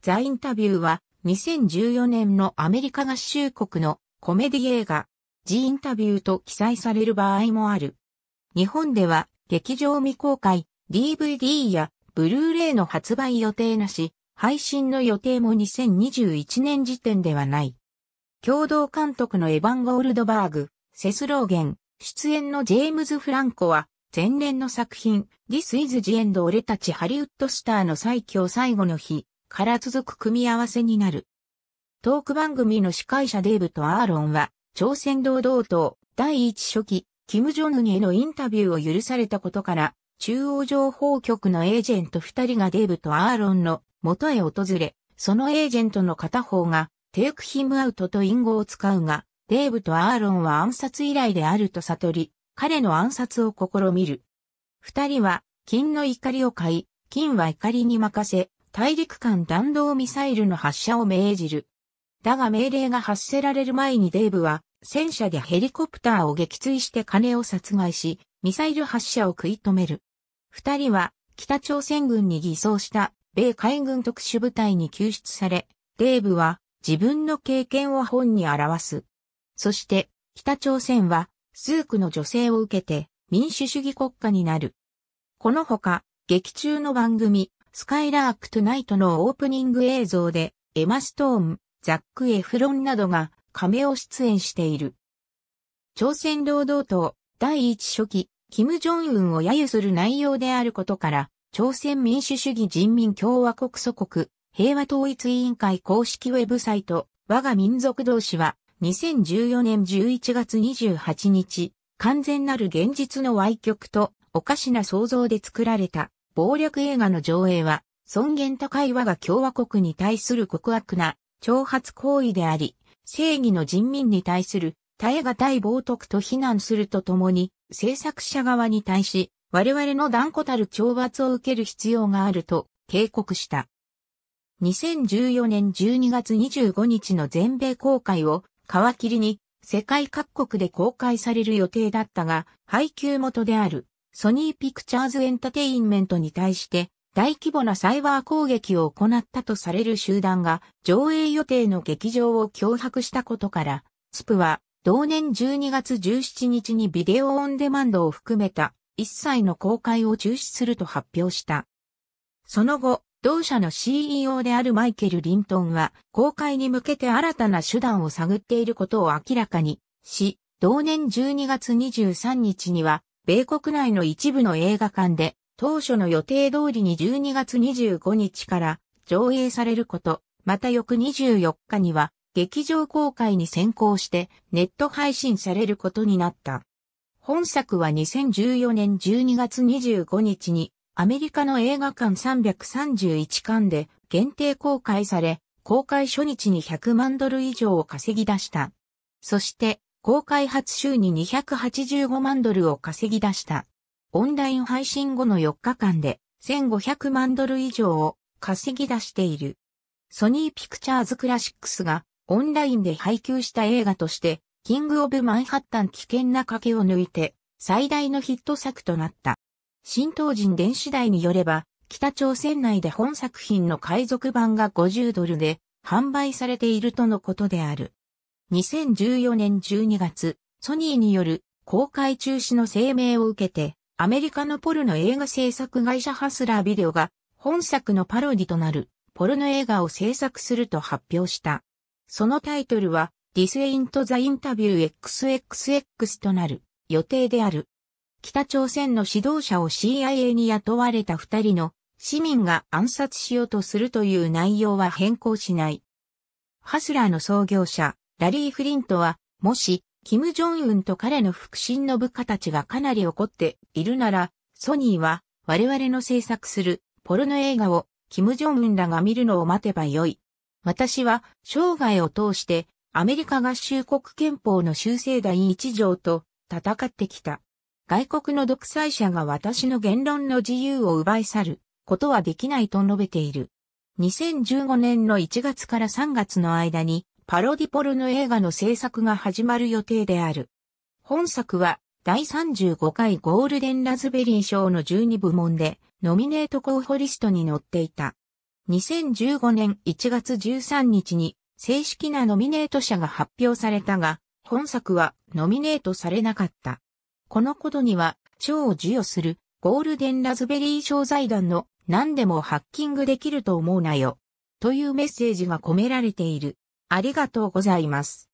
ザ・インタビューは2014年のアメリカ合衆国のコメディ映画、ジ・インタビューと記載される場合もある。日本では劇場未公開、DVD やブルーレイの発売予定なし、配信の予定も2021年時点ではない。共同監督のエヴァン・ゴールドバーグ、セスローゲン、出演のジェームズ・フランコは、前年の作品、This is the End 俺たちハリウッドスターの最強最後の日、から続く組み合わせになる。トーク番組の司会者デーブとアーロンは、朝鮮堂々と第一初期、キム・ジョヌンへのインタビューを許されたことから、中央情報局のエージェント二人がデーブとアーロンの元へ訪れ、そのエージェントの片方が、テイクヒムアウトと隠語を使うが、デーブとアーロンは暗殺依頼であると悟り、彼の暗殺を試みる。二人は、金の怒りを買い、金は怒りに任せ、大陸間弾道ミサイルの発射を命じる。だが命令が発せられる前にデーブは、戦車でヘリコプターを撃墜して金を殺害し、ミサイル発射を食い止める。二人は、北朝鮮軍に偽装した米海軍特殊部隊に救出され、デーブは自分の経験を本に表す。そして北朝鮮は数クの女性を受けて民主主義国家になる。このほか劇中の番組スカイラークトゥナイトのオープニング映像で、エマ・ストーン、ザック・エフロンなどが亀を出演している。朝鮮労働党第一書記、キム・ジョンウンを揶揄する内容であることから、朝鮮民主主義人民共和国祖国平和統一委員会公式ウェブサイト、我が民族同士は、2014年11月28日、完全なる現実の歪曲とおかしな想像で作られた暴略映画の上映は、尊厳高い我が共和国に対する極悪な挑発行為であり、正義の人民に対する耐え難い冒涜と非難するとともに、制作者側に対し、我々の断固たる懲罰を受ける必要があると警告した。2014年12月25日の全米公開を皮切りに世界各国で公開される予定だったが、配給元であるソニーピクチャーズエンタテインメントに対して大規模なサイバー攻撃を行ったとされる集団が上映予定の劇場を脅迫したことから、スプは同年12月17日にビデオオンデマンドを含めた一切の公開を中止すると発表した。その後、同社の CEO であるマイケル・リントンは公開に向けて新たな手段を探っていることを明らかにし、同年12月23日には米国内の一部の映画館で、当初の予定通りに12月25日から上映されること、また翌24日には劇場公開に先行してネット配信されることになった。本作は2014年12月25日にアメリカの映画館331館で限定公開され、公開初日に100万ドル以上を稼ぎ出した。そして公開初週に285万ドルを稼ぎ出した。オンライン配信後の4日間で1500万ドル以上を稼ぎ出している。ソニーピクチャーズクラシックスがオンラインで配給した映画として、キング・オブ・マンハッタン危険な賭けを抜いて、最大のヒット作となった。新東人電子台によれば、北朝鮮内で本作品の海賊版が50ドルで販売されているとのことである。2014年12月、ソニーによる公開中止の声明を受けて、アメリカのポルノ映画制作会社ハスラービデオが本作のパロディとなるポルノ映画を制作すると発表した。そのタイトルは This Ain't the Interview XXX となる予定である。北朝鮮の指導者を CIA に雇われた二人の市民が暗殺しようとするという内容は変更しない。ハスラーの創業者、ラリー・フリントは、もし、キム・ジョンウンと彼の腹心の部下たちがかなり怒っているなら、ソニーは、我々の制作するポルノ映画を、キム・ジョンウンらが見るのを待てばよい。私は、生涯を通して、アメリカ合衆国憲法の修正第一条と戦ってきた。外国の独裁者が私の言論の自由を奪い去ることはできないと述べている。2015年の1月から3月の間にパロディポルノ映画の制作が始まる予定である。本作は第35回ゴールデンラズベリー賞の12部門でノミネート候補リストに載っていた。2015年1月13日に正式なノミネート者が発表されたが、本作はノミネートされなかった。このことには、賞を授与するゴールデンラズベリー賞財団の何でもハッキングできると思うなよ。というメッセージが込められている。ありがとうございます。